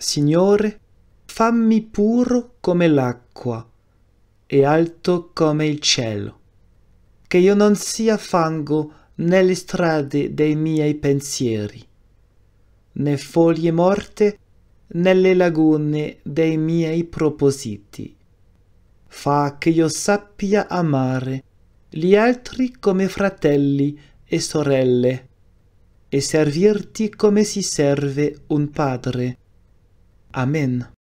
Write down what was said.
Signore, fammi puro come l'acqua e alto come il cielo, che io non sia fango nelle strade dei miei pensieri, né foglie morte nelle lagune dei miei propositi. Fa che io sappia amare gli altri come fratelli e sorelle e servirti come si serve un padre Amen.